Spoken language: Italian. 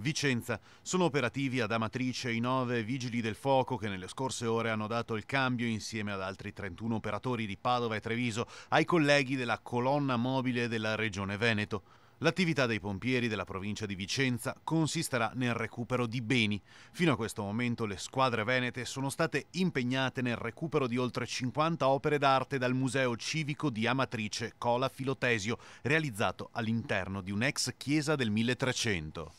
Vicenza. Sono operativi ad Amatrice i nove vigili del fuoco che nelle scorse ore hanno dato il cambio insieme ad altri 31 operatori di Padova e Treviso ai colleghi della colonna mobile della Regione Veneto. L'attività dei pompieri della provincia di Vicenza consisterà nel recupero di beni. Fino a questo momento le squadre venete sono state impegnate nel recupero di oltre 50 opere d'arte dal Museo Civico di Amatrice Cola Filotesio, realizzato all'interno di un'ex chiesa del 1300.